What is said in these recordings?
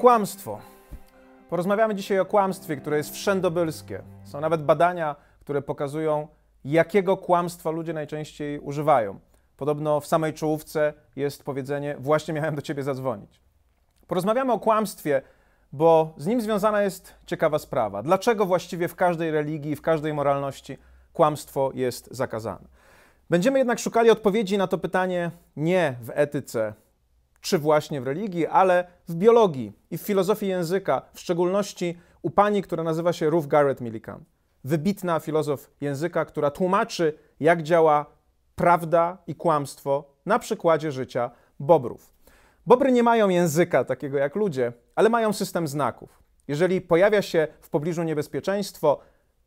kłamstwo. Porozmawiamy dzisiaj o kłamstwie, które jest wszędobylskie. Są nawet badania, które pokazują, jakiego kłamstwa ludzie najczęściej używają. Podobno w samej czołówce jest powiedzenie: Właśnie miałem do ciebie zadzwonić. Porozmawiamy o kłamstwie, bo z nim związana jest ciekawa sprawa. Dlaczego właściwie w każdej religii, w każdej moralności kłamstwo jest zakazane? Będziemy jednak szukali odpowiedzi na to pytanie nie w etyce czy właśnie w religii, ale w biologii i w filozofii języka, w szczególności u pani, która nazywa się Ruth Garrett Millikan. Wybitna filozof języka, która tłumaczy, jak działa prawda i kłamstwo na przykładzie życia bobrów. Bobry nie mają języka takiego jak ludzie, ale mają system znaków. Jeżeli pojawia się w pobliżu niebezpieczeństwo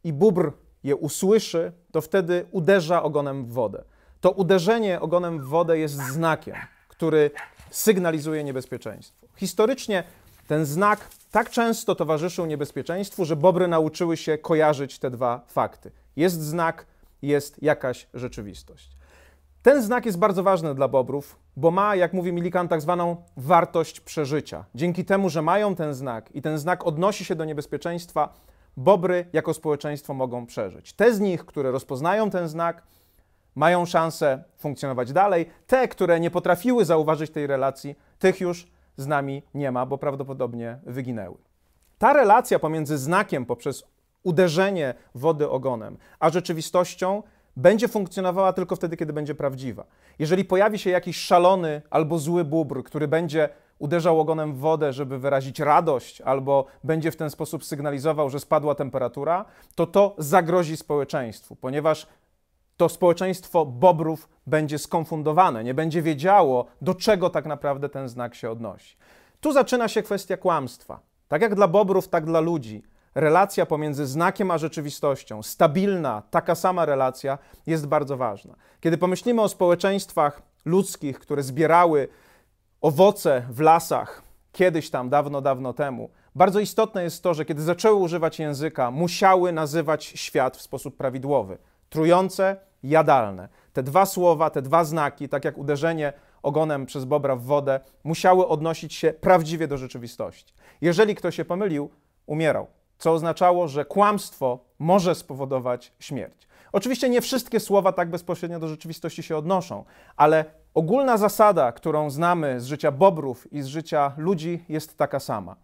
i bóbr je usłyszy, to wtedy uderza ogonem w wodę. To uderzenie ogonem w wodę jest znakiem, który sygnalizuje niebezpieczeństwo. Historycznie ten znak tak często towarzyszył niebezpieczeństwu, że bobry nauczyły się kojarzyć te dwa fakty. Jest znak, jest jakaś rzeczywistość. Ten znak jest bardzo ważny dla bobrów, bo ma, jak mówi Milikan, tak zwaną wartość przeżycia. Dzięki temu, że mają ten znak i ten znak odnosi się do niebezpieczeństwa, bobry jako społeczeństwo mogą przeżyć. Te z nich, które rozpoznają ten znak, mają szansę funkcjonować dalej. Te, które nie potrafiły zauważyć tej relacji, tych już z nami nie ma, bo prawdopodobnie wyginęły. Ta relacja pomiędzy znakiem poprzez uderzenie wody ogonem a rzeczywistością będzie funkcjonowała tylko wtedy, kiedy będzie prawdziwa. Jeżeli pojawi się jakiś szalony albo zły bóbr, który będzie uderzał ogonem w wodę, żeby wyrazić radość, albo będzie w ten sposób sygnalizował, że spadła temperatura, to to zagrozi społeczeństwu, ponieważ to społeczeństwo bobrów będzie skonfundowane, nie będzie wiedziało, do czego tak naprawdę ten znak się odnosi. Tu zaczyna się kwestia kłamstwa. Tak jak dla bobrów, tak dla ludzi. Relacja pomiędzy znakiem a rzeczywistością, stabilna, taka sama relacja, jest bardzo ważna. Kiedy pomyślimy o społeczeństwach ludzkich, które zbierały owoce w lasach kiedyś tam, dawno, dawno temu, bardzo istotne jest to, że kiedy zaczęły używać języka, musiały nazywać świat w sposób prawidłowy trujące, jadalne. Te dwa słowa, te dwa znaki, tak jak uderzenie ogonem przez bobra w wodę, musiały odnosić się prawdziwie do rzeczywistości. Jeżeli ktoś się pomylił, umierał, co oznaczało, że kłamstwo może spowodować śmierć. Oczywiście nie wszystkie słowa tak bezpośrednio do rzeczywistości się odnoszą, ale ogólna zasada, którą znamy z życia bobrów i z życia ludzi, jest taka sama.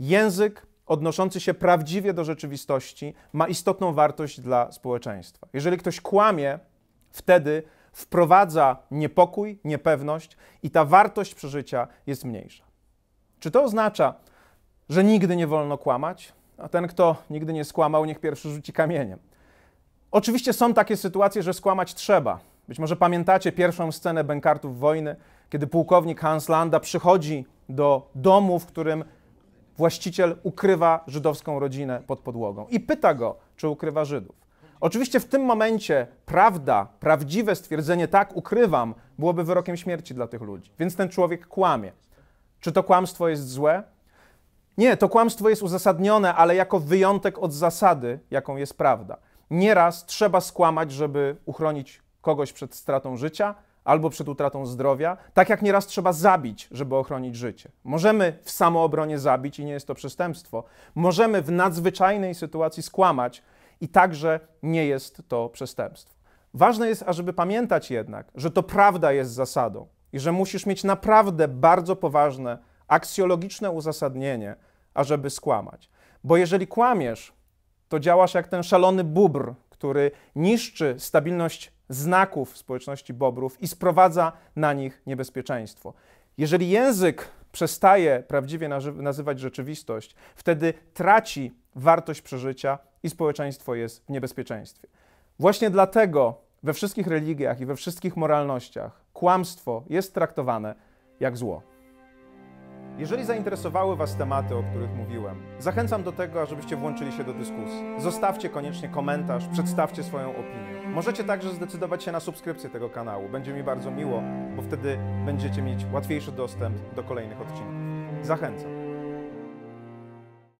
Język odnoszący się prawdziwie do rzeczywistości, ma istotną wartość dla społeczeństwa. Jeżeli ktoś kłamie, wtedy wprowadza niepokój, niepewność i ta wartość przeżycia jest mniejsza. Czy to oznacza, że nigdy nie wolno kłamać? A ten, kto nigdy nie skłamał, niech pierwszy rzuci kamieniem. Oczywiście są takie sytuacje, że skłamać trzeba. Być może pamiętacie pierwszą scenę Benkartów Wojny, kiedy pułkownik Hans Landa przychodzi do domu, w którym właściciel ukrywa żydowską rodzinę pod podłogą i pyta go, czy ukrywa Żydów. Oczywiście w tym momencie prawda, prawdziwe stwierdzenie tak ukrywam, byłoby wyrokiem śmierci dla tych ludzi. Więc ten człowiek kłamie. Czy to kłamstwo jest złe? Nie, to kłamstwo jest uzasadnione, ale jako wyjątek od zasady, jaką jest prawda. Nieraz trzeba skłamać, żeby uchronić kogoś przed stratą życia, albo przed utratą zdrowia, tak jak nieraz trzeba zabić, żeby ochronić życie. Możemy w samoobronie zabić i nie jest to przestępstwo. Możemy w nadzwyczajnej sytuacji skłamać i także nie jest to przestępstwo. Ważne jest, ażeby pamiętać jednak, że to prawda jest zasadą i że musisz mieć naprawdę bardzo poważne, aksjologiczne uzasadnienie, ażeby skłamać. Bo jeżeli kłamiesz, to działasz jak ten szalony bubr, który niszczy stabilność znaków społeczności bobrów i sprowadza na nich niebezpieczeństwo. Jeżeli język przestaje prawdziwie nazywać rzeczywistość, wtedy traci wartość przeżycia i społeczeństwo jest w niebezpieczeństwie. Właśnie dlatego we wszystkich religiach i we wszystkich moralnościach kłamstwo jest traktowane jak zło. Jeżeli zainteresowały Was tematy, o których mówiłem, zachęcam do tego, żebyście włączyli się do dyskusji. Zostawcie koniecznie komentarz, przedstawcie swoją opinię. Możecie także zdecydować się na subskrypcję tego kanału. Będzie mi bardzo miło, bo wtedy będziecie mieć łatwiejszy dostęp do kolejnych odcinków. Zachęcam.